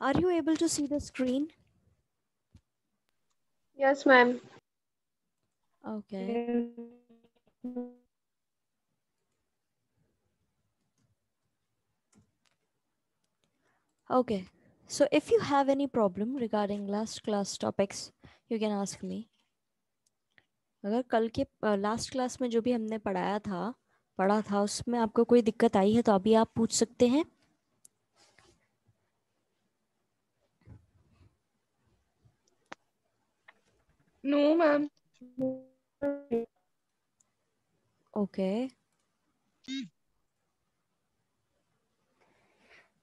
Are you able to see the screen? Yes, ma'am. Okay. Okay. So if you have any problem regarding last class topics, you can ask me. अगर कल के last class में जो भी हमने पढ़ाया था पढ़ा था उसमें आपको कोई दिक्कत आई है तो अभी आप पूछ सकते हैं No, ma'am. Okay.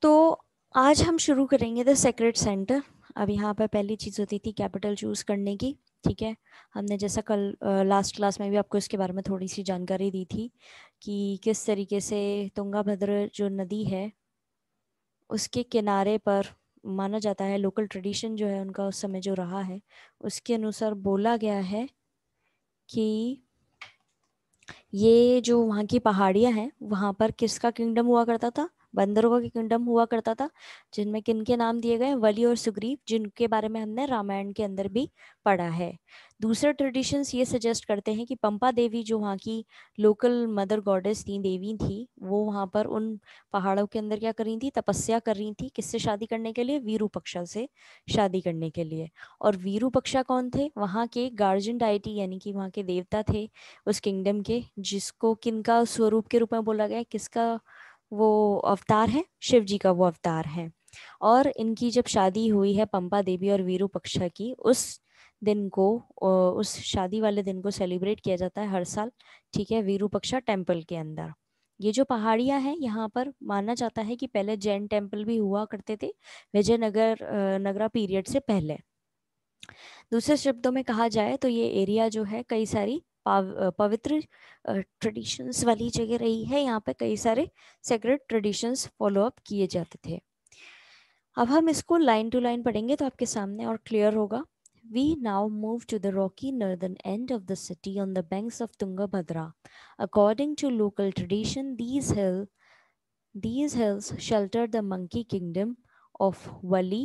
तो आज हम शुरू करेंगे द सेक्रेट सेंटर अब यहाँ पर पहली चीज़ होती थी कैपिटल चूज करने की ठीक है हमने जैसा कल लास्ट क्लास में भी आपको इसके बारे में थोड़ी सी जानकारी दी थी कि किस तरीके से तुंगाभद्र जो नदी है उसके किनारे पर माना जाता है लोकल ट्रेडिशन जो है उनका उस समय जो रहा है उसके अनुसार बोला गया है कि ये जो वहाँ की पहाड़ियाँ हैं वहाँ पर किसका किंगडम हुआ करता था बंदरों का किंगडम हुआ करता था जिनमें किन के नाम दिए गए वली और सुग्रीव जिनके बारे में हमने रामायण के अंदर भी पढ़ा है दूसरे ट्रेडिशंस ये सजेस्ट करते हैं कि पंपा देवी जो वहाँ की लोकल मदर गॉडेस थी देवी थी वो वहाँ पर उन पहाड़ों के अंदर क्या कर रही थी तपस्या कर रही थी किससे शादी करने के लिए वीरूपक्षा से शादी करने के लिए और वीरूपक्षा कौन थे वहाँ के गार्जियन डाइटी यानी कि वहाँ के देवता थे उस किंगडम के जिसको किन का स्वरूप के रूप में बोला गया किसका वो अवतार है शिव जी का वो अवतार है और इनकी जब शादी हुई है पंपा देवी और वीरू पक्षा की उस दिन को उस शादी वाले दिन को सेलिब्रेट किया जाता है हर साल ठीक है वीरू पक्षा टेम्पल के अंदर ये जो पहाड़ियां हैं यहाँ पर माना जाता है कि पहले जैन टेम्पल भी हुआ करते थे विजयनगर नगरा पीरियड से पहले दूसरे शब्दों में कहा जाए तो ये एरिया जो है कई सारी पवित्र ट्रेडिशंस वाली जगह रही है यहाँ पे कई सारे सेक्रेट ट्रेडिशंस फॉलो अप किए जाते थे अब हम इसको लाइन टू लाइन पढ़ेंगे तो आपके सामने और क्लियर होगा We now move to the rocky northern end of the city on the banks of Tungabhadra. According to local tradition, these hill these hills shelter the monkey kingdom of Vali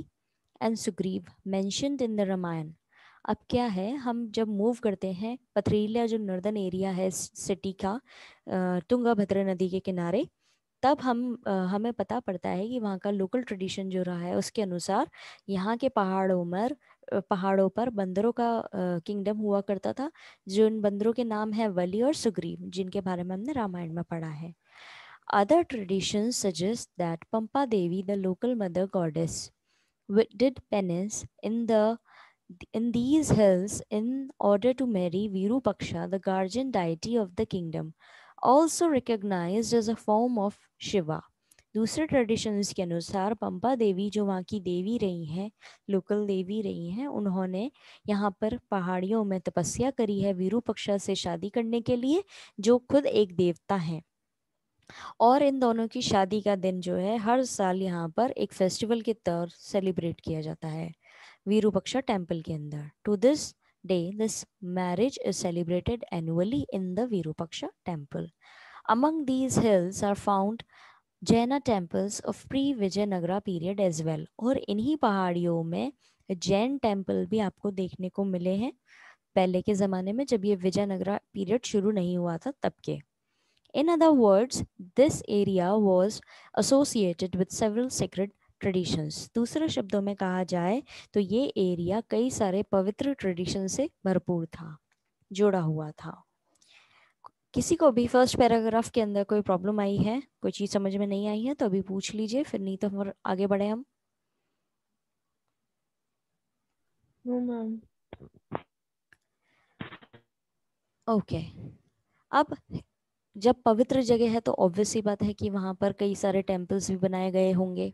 and Sugriv mentioned in the Ramayana. अब क्या है हम जब move करते हैं पथरीला जो northern area है सिटी का तुंगा भद्र नदी के किनारे तब हम हमें पता पड़ता है कि वहाँ का लोकल ट्रेडिशन जो रहा है उसके अनुसार यहाँ के पहाड़ों में पहाड़ों पर बंदरों का किंगडम हुआ करता था जो इन बंदरों के नाम है वली और सुग्रीव जिनके बारे में हमने रामायण में पढ़ा है other tradition suggest that Pampa Devi the local mother goddess did penance in the in these hills, in order to marry Virupaksha, the guardian deity of the kingdom, also recognized as a form of Shiva. दूसरे traditions के अनुसार पंपा देवी जो वहाँ की देवी रही हैं local देवी रही हैं उन्होंने यहाँ पर पहाड़ियों में तपस्या करी है विरूपक्षा से शादी करने के लिए जो खुद एक देवता हैं और इन दोनों की शादी का दिन जो है हर साल यहाँ पर एक फेस्टिवल के तौर सेलिब्रेट किया जाता है Virupaksha temple के अंदर to this day this marriage is celebrated annually in the Virupaksha temple. Among these hills are found Jaina temples of pre Vijayanagara period as well और इन्हीं पहाड़ियों में जैन टेम्पल भी आपको देखने को मिले हैं पहले के ज़माने में जब ये विजयनगरा पीरियड शुरू नहीं हुआ था तब के in other words this area was associated with several secret traditions दूसरे शब्दों में कहा जाए तो ये एरिया कई सारे पवित्र ट्रेडिशन से भरपूर था जुड़ा हुआ था किसी को भी फर्स्ट पैराग्राफ के अंदर कोई प्रॉब्लम आई है कोई चीज़ समझ में नहीं आई है तो अभी पूछ लीजिए फिर नहीं तो फिर आगे बढ़े हम नो मैम ओके अब जब पवित्र जगह है तो ऑब्वियसली बात है कि वहां पर कई सारे टेम्पल्स भी बनाए गए होंगे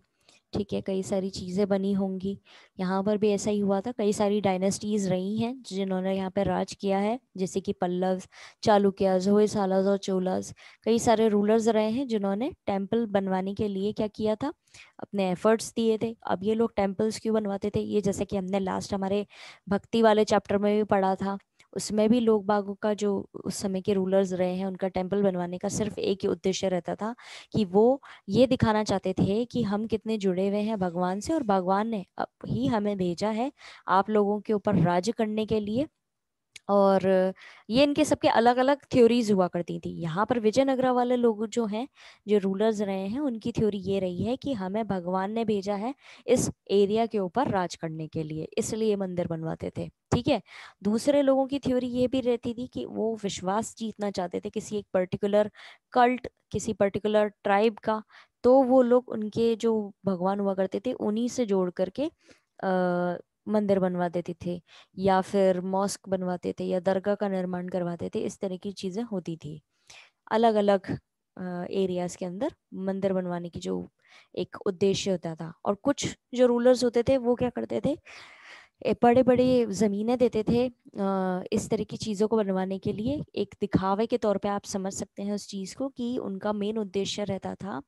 ठीक है कई सारी चीज़ें बनी होंगी यहाँ पर भी ऐसा ही हुआ था कई सारी डायनेस्टीज़ रही हैं जिन्होंने यहाँ पर राज किया है जैसे कि पल्लव चालुक्यज होयसालाज और चोलाज कई सारे रूलर्स रहे हैं जिन्होंने टेम्पल बनवाने के लिए क्या किया था अपने एफर्ट्स दिए थे अब ये लोग टेम्पल्स क्यों बनवाते थे ये जैसे कि हमने लास्ट हमारे भक्ति वाले चैप्टर में भी पढ़ा था उसमें भी लोग बागों का जो उस समय के रूलर्स रहे हैं उनका टेम्पल बनवाने का सिर्फ एक ही उद्देश्य रहता था कि वो ये दिखाना चाहते थे कि हम कितने जुड़े हुए हैं भगवान से और भगवान ने अब ही हमें भेजा है आप लोगों के ऊपर राज्य करने के लिए और ये इनके सबके अलग अलग थ्योरीज हुआ करती थी यहाँ पर विजयनगर वाले लोग जो हैं जो रूलर्स रहे हैं उनकी थ्योरी ये रही है कि हमें भगवान ने भेजा है इस एरिया के ऊपर राज करने के लिए इसलिए मंदिर बनवाते थे ठीक है दूसरे लोगों की थ्योरी ये भी रहती थी कि वो विश्वास जीतना चाहते थे किसी एक पर्टिकुलर कल्ट किसी पर्टिकुलर ट्राइब का तो वो लोग उनके जो भगवान हुआ करते थे उन्हीं से जोड़ करके आ, मंदिर बनवा देते थे या फिर मॉस्क बनवाते थे या दरगाह का निर्माण करवाते थे इस तरह की चीज़ें होती थी अलग अलग एरियाज के अंदर मंदिर बनवाने की जो एक उद्देश्य होता था और कुछ जो रूलर्स होते थे वो क्या करते थे बड़े बड़े ज़मीनें देते थे इस तरह की चीज़ों को बनवाने के लिए एक दिखावे के तौर पे आप समझ सकते हैं उस चीज़ को कि उनका मेन उद्देश्य रहता था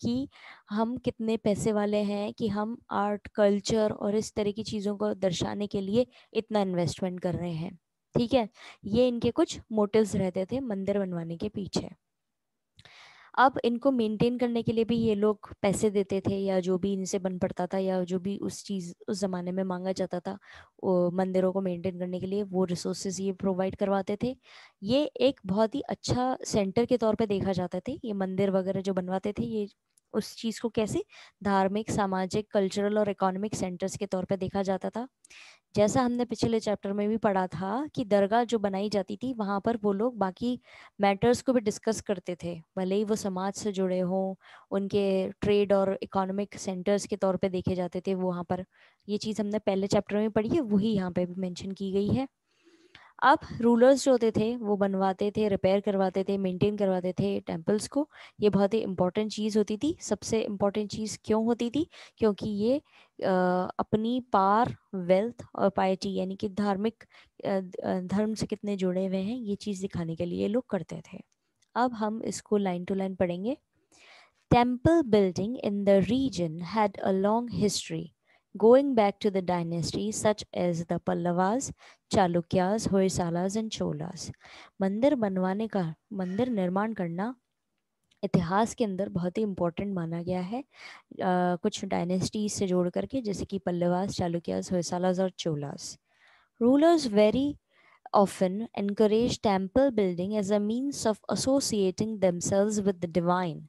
कि हम कितने पैसे वाले हैं कि हम आर्ट कल्चर और इस तरह की चीज़ों को दर्शाने के लिए इतना इन्वेस्टमेंट कर रहे हैं ठीक है ये इनके कुछ मोटिव्स रहते थे मंदिर बनवाने के पीछे अब इनको मेंटेन करने के लिए भी ये लोग पैसे देते थे या जो भी इनसे बन पड़ता था या जो भी उस चीज़ उस ज़माने में मांगा जाता था मंदिरों को मेंटेन करने के लिए वो रिसोर्सेज ये प्रोवाइड करवाते थे ये एक बहुत ही अच्छा सेंटर के तौर पे देखा जाता था ये मंदिर वगैरह जो बनवाते थे ये उस चीज को कैसे धार्मिक सामाजिक कल्चरल और इकोनॉमिक सेंटर्स के तौर पर देखा जाता था जैसा हमने पिछले चैप्टर में भी पढ़ा था कि दरगाह जो बनाई जाती थी वहाँ पर वो लोग बाकी मैटर्स को भी डिस्कस करते थे भले ही वो समाज से जुड़े हों उनके ट्रेड और इकोनॉमिक सेंटर्स के तौर पे देखे जाते थे वहाँ पर ये चीज़ हमने पहले चैप्टर में पढ़ी है वही यहाँ पे भी मेंशन की गई है अब रूलर्स जो होते थे वो बनवाते थे रिपेयर करवाते थे मेंटेन करवाते थे टेम्पल्स को ये बहुत ही इम्पॉर्टेंट चीज़ होती थी सबसे इम्पॉर्टेंट चीज़ क्यों होती थी क्योंकि ये आ, अपनी पार वेल्थ और पायटी यानी कि धार्मिक धर्म से कितने जुड़े हुए हैं ये चीज़ दिखाने के लिए लोग करते थे अब हम इसको लाइन टू लाइन पढ़ेंगे temple building in the region had a long history going back to the dynasty such as the pallavas chalukyas hoysalas and cholas mandir banwane ka mandir nirman karna इतिहास के अंदर बहुत ही important माना गया है आ, कुछ dynasties से जोड़ करके जैसे कि पल्लवास चालुक्यास होयसालास और Cholas rulers very often encourage temple building as a means of associating themselves with the divine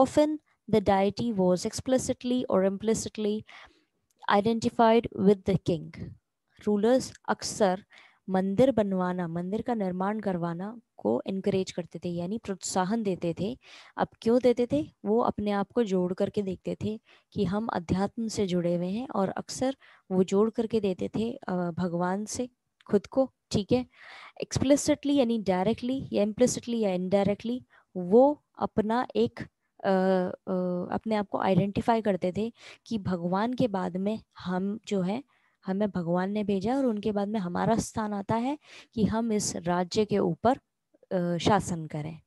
often the deity was explicitly और implicitly identified with the king rulers अक्सर मंदिर बनवाना मंदिर का निर्माण करवाना को इनक्रेज करते थे यानी प्रोत्साहन देते थे अब क्यों देते थे वो अपने आप को जोड़ करके देखते थे कि हम अध्यात्म से जुड़े हुए हैं और अक्सर वो जोड़ करके देते थे भगवान से खुद को ठीक है एक्सप्लिसिटली यानी डायरेक्टली या इम्प्लिसिटली या इनडायरेक्टली वो अपना एक अपने आप को आइडेंटिफाई करते थे कि भगवान के बाद में हम जो है हमें भगवान ने भेजा और उनके बाद में हमारा स्थान आता है कि हम इस राज्य के ऊपर शासन करें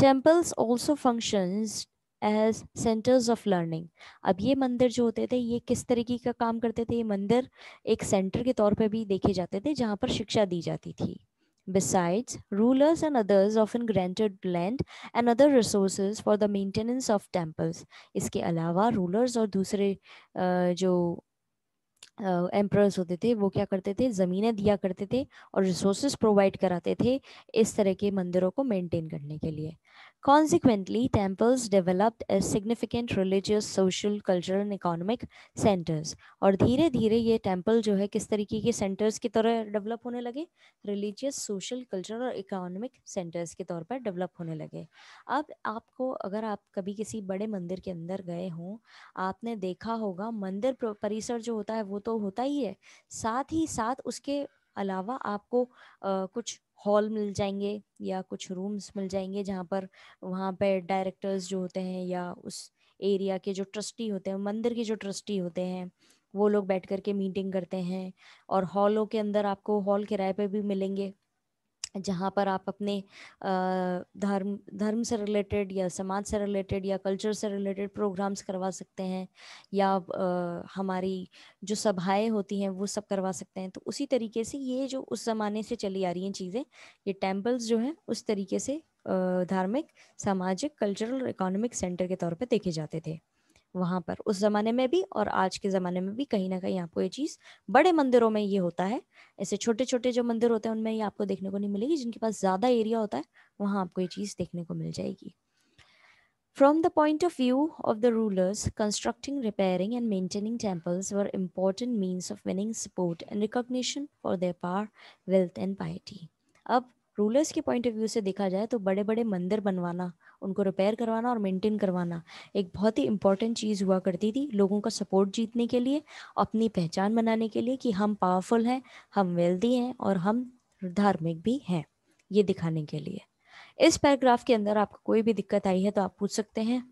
temples also functions as centres of learning अब ये मंदिर जो होते थे ये किस तरीके का काम करते थे ये मंदिर एक सेंटर के तौर पे भी देखे जाते थे जहाँ पर शिक्षा दी जाती थी Besides, rulers and others often granted land and other resources for the maintenance of temples. iske alawa rulers aur dusre uh, jo uh, emperors hote the wo kya karte the ज़मीनें diya karte the aur resources provide karate the is tarah ke mandiron ko maintain karne ke liye Consequently, temples developed as significant religious, social, cultural and economic centers. और धीरे धीरे ये temple जो है किस तरीके के centers की तरह develop होने लगे religious, social, cultural और economic centers के तौर पर develop होने लगे अब आपको अगर आप कभी किसी बड़े मंदिर के अंदर गए हों आपने देखा होगा मंदिर परिसर जो होता है वो तो होता ही है साथ ही साथ उसके अलावा आपको आ, कुछ हॉल मिल जाएंगे या कुछ रूम्स मिल जाएंगे जहाँ पर वहाँ पर डायरेक्टर्स जो होते हैं या उस एरिया के जो ट्रस्टी होते हैं मंदिर के जो ट्रस्टी होते हैं वो लोग बैठ कर के मीटिंग करते हैं और हॉलों के अंदर आपको हॉल किराए पे भी मिलेंगे जहाँ पर आप अपने धर्म धर्म से रिलेटेड या समाज से रिलेटेड या कल्चर से रिलेटेड प्रोग्राम्स करवा सकते हैं या हमारी जो सभाएं होती हैं वो सब करवा सकते हैं तो उसी तरीके से ये जो उस ज़माने से चली आ रही हैं चीज़ें ये टेम्पल्स जो हैं उस तरीके से धार्मिक सामाजिक कल्चरल इकोनॉमिक सेंटर के तौर पर देखे जाते थे वहां पर उस जमाने में भी और आज के जमाने में भी कहीं ना कहीं आपको ये चीज बड़े मंदिरों में ये होता है ऐसे छोटे छोटे जो मंदिर होते हैं उनमें ये आपको देखने को नहीं मिलेगी जिनके पास ज्यादा एरिया होता है वहां आपको ये चीज देखने को मिल जाएगी from the point of view of the rulers constructing repairing and maintaining temples were important means of winning support and recognition for their power wealth and piety अब रूलर्स के पॉइंट ऑफ व्यू से देखा जाए तो बड़े बड़े मंदिर बनवाना उनको रिपेयर करवाना और मेंटेन करवाना एक बहुत ही इंपॉर्टेंट चीज़ हुआ करती थी लोगों का सपोर्ट जीतने के लिए अपनी पहचान बनाने के लिए कि हम पावरफुल हैं हम वेल्दी हैं और हम धार्मिक भी हैं ये दिखाने के लिए इस पैराग्राफ के अंदर आपको कोई भी दिक्कत आई है तो आप पूछ सकते हैं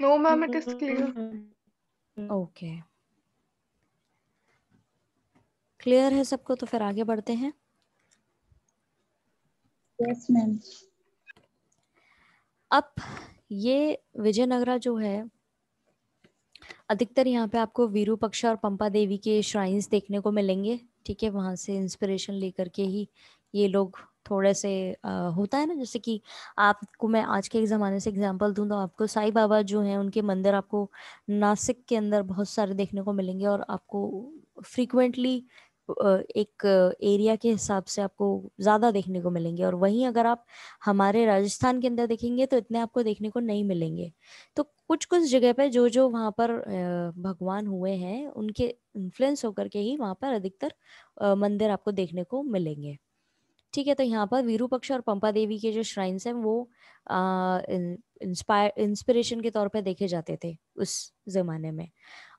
no ma'am it is clear okay clear है सबको तो फिर आगे बढ़ते हैं yes, अब ये विजयनगरा जो है अधिकतर यहाँ पे आपको विरूपक्षा और पंपा देवी के श्राइन्स देखने को मिलेंगे ठीक है वहां से इंस्पिरेशन लेकर के ही ये लोग थोड़े से आ, होता है ना जैसे कि आपको मैं आज के ज़माने से एग्जांपल दूं तो आपको साईं बाबा जो हैं उनके मंदिर आपको नासिक के अंदर बहुत सारे देखने को मिलेंगे और आपको फ्रीक्वेंटली एक एरिया के हिसाब से आपको ज़्यादा देखने को मिलेंगे और वहीं अगर आप हमारे राजस्थान के अंदर देखेंगे तो इतने आपको देखने को नहीं मिलेंगे तो कुछ कुछ जगह पे जो जो वहाँ पर भगवान हुए हैं उनके इन्फ्लुएंस होकर के ही वहाँ पर अधिकतर मंदिर आपको देखने को मिलेंगे ठीक है तो यहाँ पर विरूपक्ष और पंपा देवी के जो श्राइन्स हैं वो इंस्पायर इंस्पिरेशन के तौर पर देखे जाते थे उस जमाने में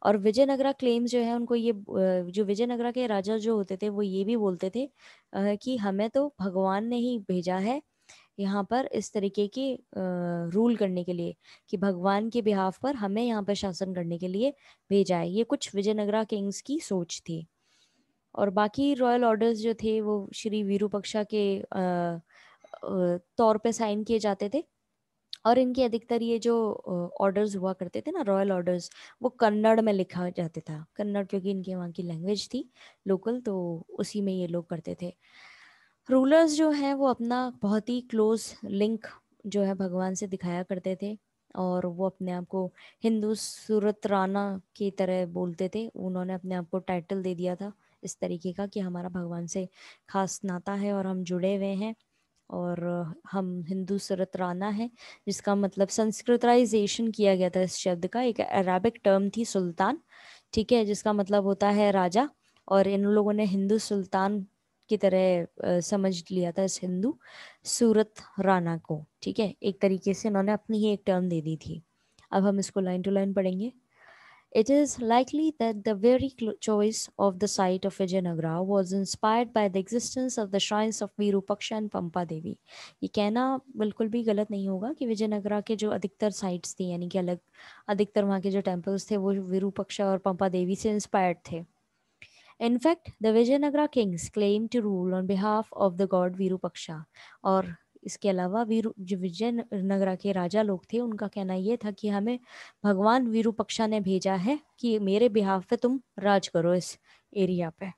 और विजयनगरा क्लेम्स जो है उनको ये जो विजयनगरा के राजा जो होते थे वो ये भी बोलते थे कि हमें तो भगवान ने ही भेजा है यहाँ पर इस तरीके की रूल करने के लिए कि भगवान के बिहाफ पर हमें यहाँ पर शासन करने के लिए भेजा है ये कुछ विजयनगरा किंग्स की सोच थी और बाकी रॉयल ऑर्डर्स जो थे वो श्री वीरूपक्षा के तौर पे साइन किए जाते थे और इनके अधिकतर ये जो ऑर्डर्स हुआ करते थे ना रॉयल ऑर्डर्स वो कन्नड़ में लिखा जाता था कन्नड़ क्योंकि इनके वहाँ की लैंग्वेज थी लोकल तो उसी में ये लोग करते थे रूलर्स जो हैं वो अपना बहुत ही क्लोज लिंक जो है भगवान से दिखाया करते थे और वो अपने आप को हिंदू सूरत राना की तरह बोलते थे उन्होंने अपने आप को टाइटल दे दिया था इस तरीके का कि हमारा भगवान से खास नाता है और हम जुड़े हुए हैं और हम हिंदू सरतराना है जिसका मतलब संस्कृतराइजेशन किया गया था इस शब्द का एक अरेबिक टर्म थी सुल्तान ठीक है जिसका मतलब होता है राजा और इन लोगों ने हिंदू सुल्तान की तरह समझ लिया था इस हिंदू सूरत राना को ठीक है एक तरीके से इन्होंने अपनी ही एक टर्म दे दी थी अब हम इसको लाइन टू लाइन पढ़ेंगे It is likely that the very choice of the site of Vijayanagara was inspired by the existence of the shrines of Virupaksha and Pampa Devi. ये कहना बिल्कुल भी गलत नहीं होगा कि Vijayanagara के जो अधिकतर sites थे यानी कि अलग अधिकतर वहाँ के जो temples थे वो Virupaksha और Pampa Devi से inspired थे In fact, the Vijayanagara kings claimed to rule on behalf of the god Virupaksha और इसके अलावा वीर जो विजयनगरा के राजा लोग थे उनका कहना यह था कि हमें भगवान वीरूपक्षा ने भेजा है कि मेरे बिहाफ पे तुम राज करो इस एरिया पे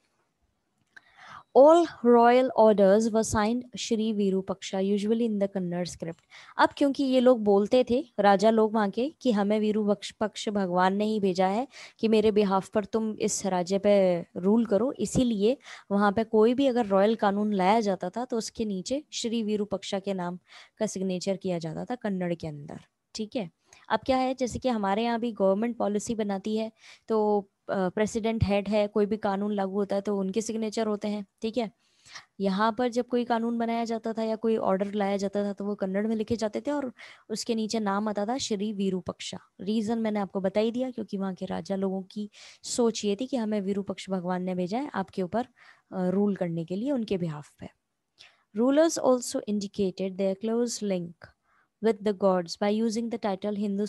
all royal orders were signed Shri Virupaksha, usually in the Kannada script. अब क्योंकि ये लोग बोलते थे राजा लोग वहाँ के कि हमें वीरूपक्ष पक्ष भगवान ने ही भेजा है कि मेरे बिहाफ पर तुम इस राज्य पे रूल करो इसीलिए वहाँ पे कोई भी अगर रॉयल कानून लाया जाता था तो उसके नीचे श्री वीरूपक्षा के नाम का सिग्नेचर किया जाता था कन्नड़ के अंदर ठीक है अब क्या है जैसे कि हमारे यहाँ भी गवर्नमेंट पॉलिसी बनाती है तो प्रेसिडेंट हेड है कोई भी कानून लागू होता है तो उनके सिग्नेचर होते हैं ठीक है यहाँ पर जब कोई कानून बनाया जाता था या कोई ऑर्डर लाया जाता था तो वो कन्नड़ में लिखे जाते थे और उसके नीचे नाम आता था श्री वीरूपक्षा रीजन मैंने आपको बता ही दिया क्योंकि वहां के राजा लोगों की सोच ये थी कि हमें वीरूपक्ष भगवान ने भेजा है आपके ऊपर रूल करने के लिए उनके बिहाफ पे rulers also indicated their close link with the gods by using the title Hindu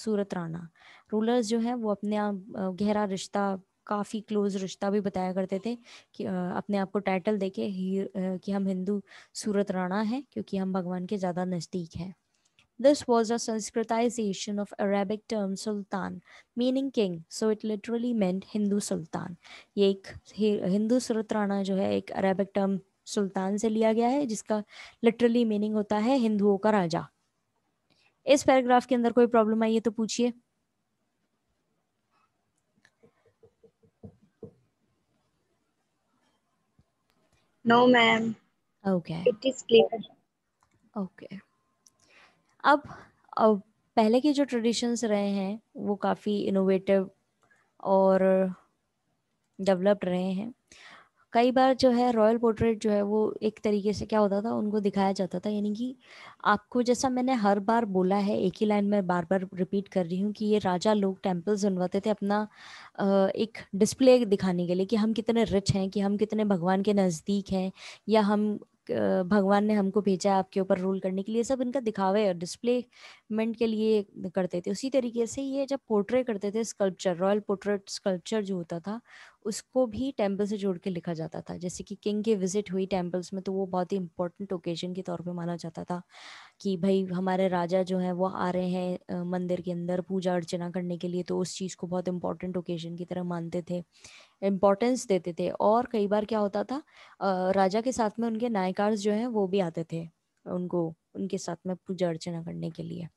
Suratrana rulers जो है वो अपने आप गहरा रिश्ता काफ़ी क्लोज रिश्ता भी बताया करते थे कि अपने आप को टाइटल देके कि हम हिंदू सूरत राणा हैं क्योंकि हम भगवान के ज़्यादा नज़दीक हैं This was a Sanskritization of Arabic term sultan, meaning king. So it literally meant Hindu sultan. ये एक हिंदू सुरत्राणा जो है एक अरेबिक टर्म सुल्तान से लिया गया है जिसका लिटरली मीनिंग होता है हिंदुओं का राजा इस पैराग्राफ के अंदर कोई प्रॉब्लम आई है तो पूछिए no ma'am okay it is clear okay अब पहले के जो ट्रेडिशंस रहे हैं वो काफ़ी इनोवेटिव और डेवलप्ड रहे हैं कई बार जो है रॉयल पोर्ट्रेट जो है वो एक तरीके से क्या होता था उनको दिखाया जाता था यानी कि आपको जैसा मैंने हर बार बोला है एक ही लाइन में बार बार रिपीट कर रही हूँ कि ये राजा लोग टेम्पल्स बनवाते थे अपना एक डिस्प्ले दिखाने के लिए कि हम कितने रिच हैं कि हम कितने भगवान के नज़दीक हैं या हम भगवान ने हमको भेजा आपके ऊपर रूल करने के लिए सब इनका दिखावे और डिस्प्लेमेंट के लिए करते थे उसी तरीके से ये जब पोर्ट्रेट करते थे स्कल्पचर रॉयल पोर्ट्रेट स्कल्पचर जो होता था उसको भी टेम्पल से जोड़ के लिखा जाता था जैसे कि किंग की विजिट हुई टेम्पल्स में तो वो बहुत ही इंपॉर्टेंट ओकेजन के तौर पर माना जाता था कि भाई हमारे राजा जो हैं वो आ रहे हैं मंदिर के अंदर पूजा अर्चना करने के लिए तो उस चीज़ को बहुत इंपॉर्टेंट ओकेजन की तरह मानते थे इम्पोर्टेंस देते थे और कई बार क्या होता था राजा के साथ में उनके नायकार जो हैं वो भी आते थे उनको उनके साथ में पूजा अर्चना करने के लिए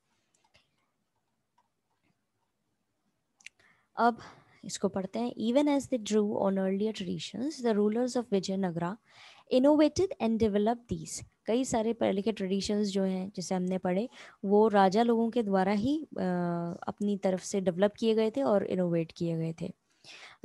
अब इसको पढ़ते हैं even as they drew on earlier traditions the rulers of Vijayanagara innovated and develop these कई सारे पहले के ट्रेडिशंस जो हैं जैसे हमने पढ़े वो राजा लोगों के द्वारा ही आ, अपनी तरफ से डेवलप किए गए थे और इनोवेट किए गए थे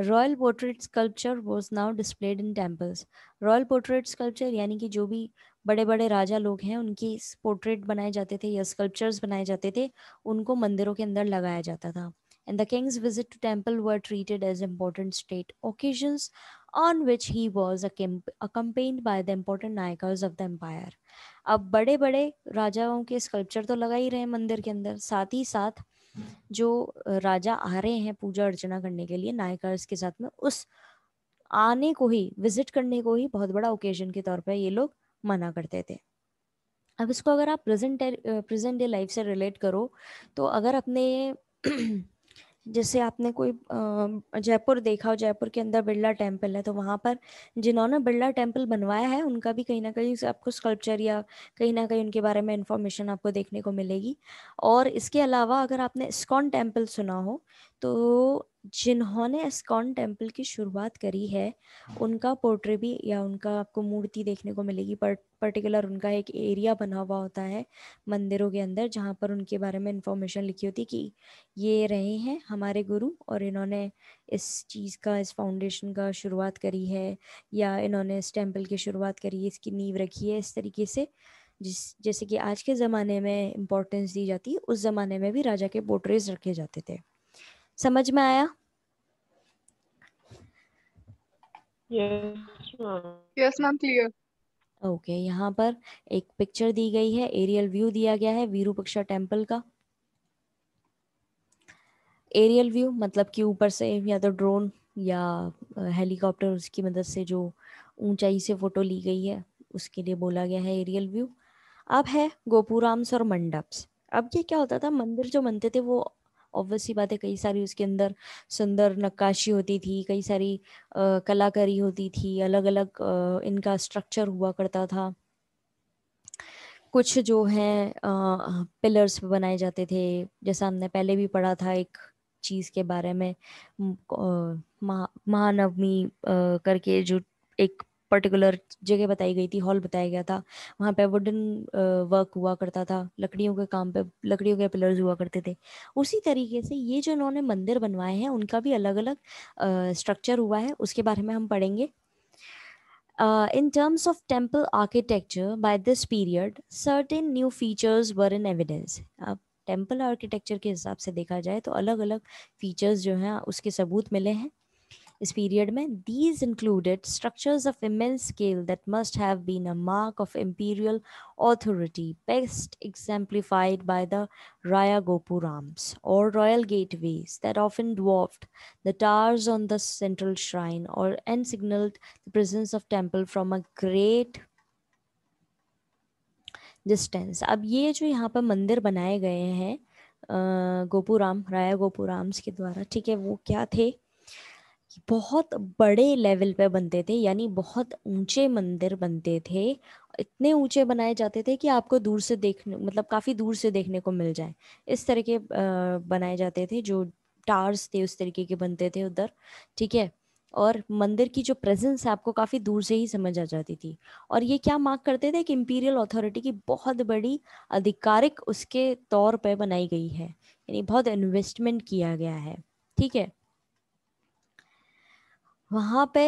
royal portrait sculpture was now displayed in temples royal portrait sculpture यानी कि जो भी बड़े बड़े राजा लोग हैं उनकी पोर्ट्रेट बनाए जाते थे या स्कल्पचर्स बनाए जाते थे उनको मंदिरों के अंदर लगाया जाता था and the king's visit to temple were treated as important state occasions on which he was accompanied by the important nayakas of the empire अब बड़े बड़े राजाओं के स्कल्पचर तो लगा ही रहे मंदिर के अंदर साथ ही साथ जो राजा आ रहे हैं पूजा अर्चना करने के लिए नायकार्स के साथ में उस आने को ही विजिट करने को ही बहुत बड़ा ओकेजन के तौर पर ये लोग मना करते थे अब इसको अगर आप प्रेजेंट प्रेजेंट डे लाइफ से रिलेट करो तो अगर अपने जैसे आपने कोई जयपुर देखा हो जयपुर के अंदर बिरला टेम्पल है तो वहाँ पर जिन्होंने बिरला टेम्पल बनवाया है उनका भी कहीं ना कहीं आपको स्कल्पचर या कहीं ना कहीं उनके बारे में इंफॉर्मेशन आपको देखने को मिलेगी और इसके अलावा अगर आपने स्कॉन टेम्पल सुना हो तो जिन्होंने एस्कॉन टेम्पल की शुरुआत करी है उनका पोर्ट्रे भी या उनका आपको मूर्ति देखने को मिलेगी पर पर्टिकुलर उनका एक एरिया बना हुआ होता है मंदिरों के अंदर जहाँ पर उनके बारे में इंफॉर्मेशन लिखी होती कि ये रहे हैं हमारे गुरु और इन्होंने इस चीज़ का इस फाउंडेशन का शुरुआत करी है या इन्होंने इस टेम्पल की शुरुआत करी है इसकी नींव रखी है इस तरीके से जिस जैसे कि आज के ज़माने में इम्पोर्टेंस दी जाती है उस ज़माने में भी राजा के पोर्ट्रेज रखे जाते थे समझ में आया यस मैम क्लियर ओके यहाँ पर एक पिक्चर दी गई है एरियल व्यू दिया गया है वीरूपक्षा टेम्पल का एरियल व्यू मतलब कि ऊपर से या तो ड्रोन या हेलीकॉप्टर उसकी मदद से जो ऊंचाई से फोटो ली गई है उसके लिए बोला गया है एरियल व्यू अब है गोपुराम्स और मंडप्स अब ये क्या होता था मंदिर जो बनते थे वो ऑब्वियस सी बात है कई सारी उसके अंदर सुंदर नक्काशी होती थी कई सारी कलाकारी होती थी अलग अलग इनका स्ट्रक्चर हुआ करता था कुछ जो है पिलर्स बनाए जाते थे जैसा हमने पहले भी पढ़ा था एक चीज़ के बारे में महानवमी करके जो एक पर्टिकुलर जगह बताई गई थी हॉल बताया गया था वहाँ पे वुडन वर्क हुआ करता था लकड़ियों के काम पे लकड़ियों के पिलर्स हुआ करते थे उसी तरीके से ये जो इन्होंने मंदिर बनवाए हैं उनका भी अलग अलग स्ट्रक्चर हुआ है उसके बारे में हम पढ़ेंगे in terms of temple architecture by this period certain new features were in evidence अब टेम्पल आर्किटेक्चर के हिसाब से देखा जाए तो अलग अलग फीचर्स जो हैं उसके सबूत मिले हैं इस पीरियड में these included structures of immense scale that must have been a mark of imperial authority best exemplified by the raya gopurams or royal gateways that often dwarfed the towers on the central shrine और and signalled presence of temple from a great distance अब ये जो यहाँ पर मंदिर बनाए गए हैं गोपुराम राया गोपुराम्स के द्वारा ठीक है वो क्या थे बहुत बड़े लेवल पे बनते थे यानी बहुत ऊंचे मंदिर बनते थे इतने ऊंचे बनाए जाते थे कि आपको दूर से देखने मतलब काफ़ी दूर से देखने को मिल जाए इस तरह के बनाए जाते थे जो टार्स थे उस तरीके के बनते थे उधर ठीक है और मंदिर की जो प्रेजेंस है आपको काफ़ी दूर से ही समझ आ जाती थी और ये क्या मार्क करते थे कि इम्पीरियल अथॉरिटी की बहुत बड़ी आधिकारिक उसके तौर पर बनाई गई है यानी बहुत इन्वेस्टमेंट किया गया है ठीक है वहाँ पे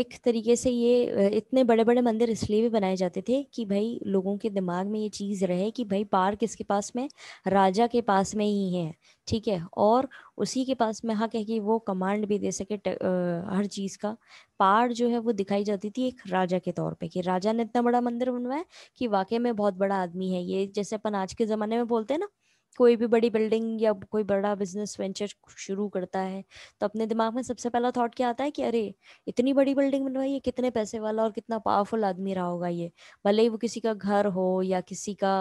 एक तरीके से ये इतने बड़े बड़े मंदिर इसलिए भी बनाए जाते थे कि भाई लोगों के दिमाग में ये चीज़ रहे कि भाई पार्क इसके पास में राजा के पास में ही है ठीक है और उसी के पास में हाँ कह के वो कमांड भी दे सके ट, हर चीज़ का पार जो है वो दिखाई जाती थी एक राजा के तौर पे कि राजा ने इतना बड़ा मंदिर बनवाया कि वाकई में बहुत बड़ा आदमी है ये जैसे अपन आज के ज़माने में बोलते हैं ना कोई भी बड़ी बिल्डिंग या कोई बड़ा बिजनेस वेंचर शुरू करता है तो अपने दिमाग में सबसे पहला थॉट क्या आता है कि अरे इतनी बड़ी बिल्डिंग बनवाई है कितने पैसे वाला और कितना पावरफुल आदमी रहा होगा ये भले ही वो किसी का घर हो या किसी का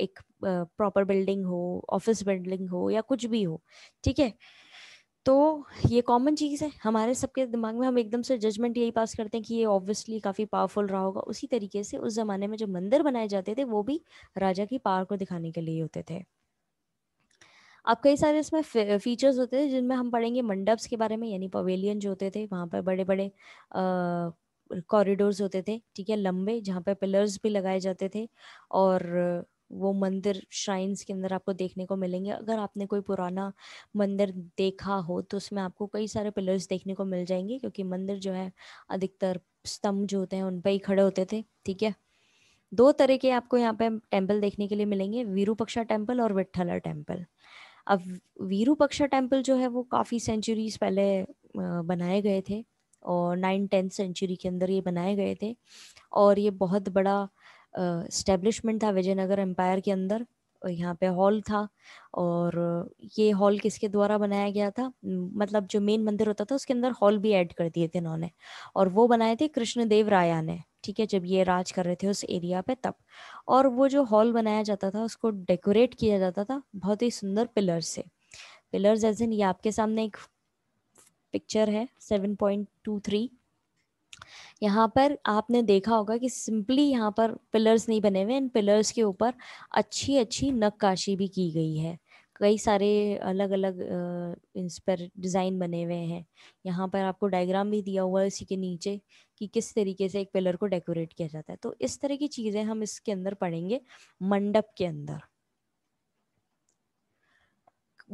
एक प्रॉपर बिल्डिंग हो ऑफिस बिल्डिंग हो या कुछ भी हो ठीक है तो ये कॉमन चीज़ है हमारे सबके दिमाग में हम एकदम से जजमेंट यही पास करते हैं कि ये ऑब्वियसली काफ़ी पावरफुल रहा होगा उसी तरीके से उस ज़माने में जो मंदिर बनाए जाते थे वो भी राजा की पावर को दिखाने के लिए होते थे अब कई सारे इसमें फीचर्स होते थे जिनमें हम पढ़ेंगे मंडप्स के बारे में यानी पवेलियन जो होते थे वहाँ पर बड़े बड़े कॉरिडोर्स होते थे ठीक है लंबे जहाँ पे पिलर्स भी लगाए जाते थे और वो मंदिर श्राइन्स के अंदर आपको देखने को मिलेंगे अगर आपने कोई पुराना मंदिर देखा हो तो उसमें आपको कई सारे पिलर्स देखने को मिल जाएंगे क्योंकि मंदिर जो है अधिकतर स्तंभ जो होते हैं उन पर ही खड़े होते थे ठीक है दो तरह के आपको यहाँ पे टेम्पल देखने के लिए मिलेंगे वीरूपक्षा टेम्पल और विठला टेम्पल अब वीरूपक्षा टेम्पल जो है वो काफ़ी सेंचुरीज पहले बनाए गए थे और नाइन टेंथ सेंचुरी के अंदर ये बनाए गए थे और ये बहुत बड़ा स्टेब्लिशमेंट था विजयनगर एम्पायर के अंदर यहाँ पे हॉल था और ये हॉल किसके द्वारा बनाया गया था मतलब जो मेन मंदिर होता था उसके अंदर हॉल भी ऐड कर दिए थे इन्होंने और वो बनाए थे कृष्णदेव राया ने ठीक है जब ये राज कर रहे थे उस एरिया पे तब और वो जो हॉल बनाया जाता था उसको डेकोरेट किया जाता था बहुत ही सुंदर पिलर से पिलर्स एज इन ये आपके सामने एक पिक्चर है सेवन पॉइंट टू थ्री यहाँ पर आपने देखा होगा कि सिंपली यहाँ पर पिलर्स नहीं बने हुए इन पिलर्स के ऊपर अच्छी अच्छी नक्काशी भी की गई है कई सारे अलग अलग इस पर डिज़ाइन बने हुए हैं यहाँ पर आपको डायग्राम भी दिया हुआ है इसी के नीचे कि किस तरीके से एक पिलर को डेकोरेट किया जाता है तो इस तरह की चीज़ें हम इसके अंदर पढ़ेंगे मंडप के अंदर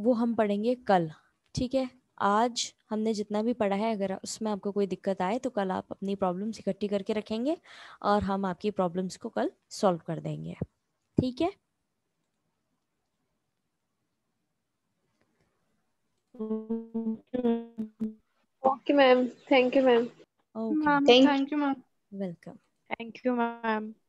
वो हम पढ़ेंगे कल ठीक है आज हमने जितना भी पढ़ा है अगर उसमें आपको कोई दिक्कत आए तो कल आप अपनी प्रॉब्लम्स इकट्ठी करके रखेंगे और हम आपकी प्रॉब्लम्स को कल सॉल्व कर देंगे ठीक है okay ma'am thank you ma'am okay thank you ma'am welcome thank you ma'am